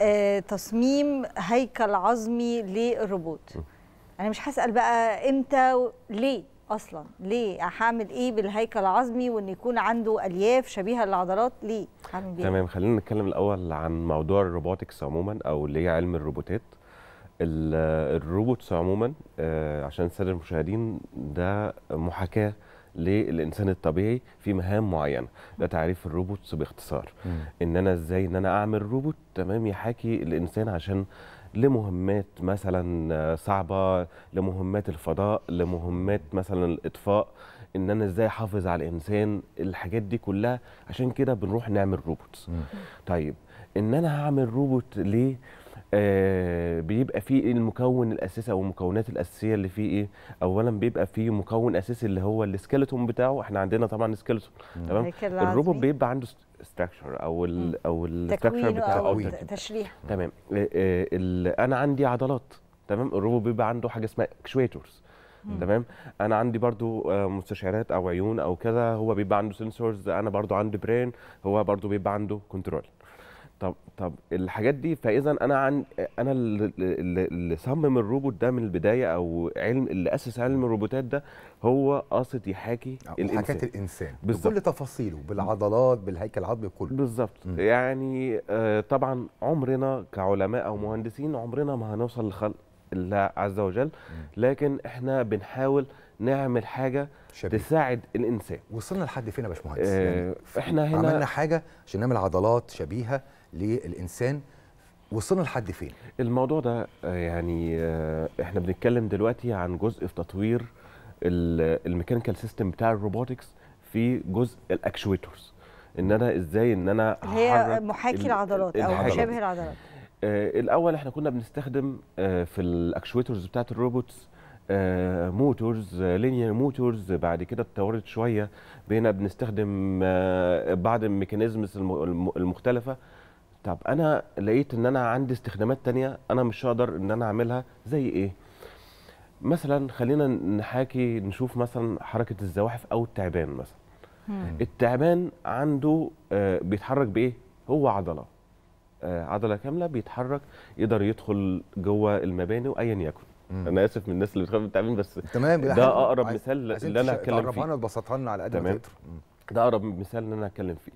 آه، تصميم هيكل عظمي للروبوت انا مش هسال بقى امتى وليه ليه اصلا ليه هعمل ايه بالهيكل العظمي وان يكون عنده الياف شبيهه للعضلات ليه هعمل بيه إيه؟ تمام خلينا نتكلم الاول عن موضوع الروبوتكس عموما او اللي هي علم الروبوتات الروبوتس عموما آه، عشان الساده المشاهدين ده محاكاه للانسان الطبيعي في مهام معينه ده تعريف الروبوتس باختصار ان انا ازاي ان انا اعمل روبوت تمام يحاكي الانسان عشان لمهمات مثلا صعبه لمهمات الفضاء لمهمات مثلا الاطفاء ان انا ازاي احافظ على الانسان الحاجات دي كلها عشان كده بنروح نعمل روبوتس طيب ان انا هعمل روبوت ليه آه بيبقى فيه ايه المكون الاساسي او المكونات الاساسيه اللي فيه ايه اولا بيبقى فيه مكون اساسي اللي هو السكيلتون بتاعه احنا عندنا طبعا سكيلتون تمام الروبوت بيبقى عنده ستراكشر او الـ او الستراكشر بتاعه او تشريح تمام آه, آه، انا عندي عضلات تمام الروبوت بيبقى عنده حاجه اسمها اكشويتورز تمام انا عندي برضو آه، مستشعرات او عيون او كذا هو بيبقى عنده سنسورز انا برضو عندي برين هو برضو بيبقى عنده كنترول طب طب الحاجات دي فاذا انا عن انا اللي صمم الروبوت ده من البدايه او علم اللي اسس علم الروبوتات ده هو قاصد يحاكي آه، الانسان حكايه الانسان بالزبط. بكل تفاصيله بالعضلات بالهيكل العظمي بكله بالظبط يعني آه طبعا عمرنا كعلماء او مهندسين عمرنا ما هنوصل لخلق الله عز وجل م. لكن احنا بنحاول نعمل حاجه شبيه. تساعد الانسان وصلنا لحد فين يا باشمهندس يعني آه يعني احنا هنا عملنا حاجه عشان نعمل عضلات شبيهه للانسان وصلنا لحد فين الموضوع ده آه، يعني آه، احنا بنتكلم دلوقتي عن جزء في تطوير الميكانيكال سيستم بتاع الروبوتكس في جزء الاكشويتورز ان انا ازاي ان انا هي محاكي العضلات او شبه العضلات آه الاول احنا كنا بنستخدم آه في الاكشويتورز بتاعت الروبوتس آه موتورز لينير آه، موتورز بعد كده اتطورت شويه بقينا بنستخدم بعض الميكانيزمز المختلفه طب انا لقيت ان انا عندي استخدامات تانية انا مش هقدر ان انا اعملها زي ايه مثلا خلينا نحاكي نشوف مثلا حركه الزواحف او التعبان مثلا مم. التعبان عنده آه، بيتحرك بايه هو عضله آه، عضله كامله بيتحرك يقدر يدخل جوه المباني وايا يكن انا اسف من الناس اللي بتخاف من التعبان بس تمام ده اقرب مثال اللي انا هتكلم فيه تمام ده اقرب مثال اللي انا هتكلم فيه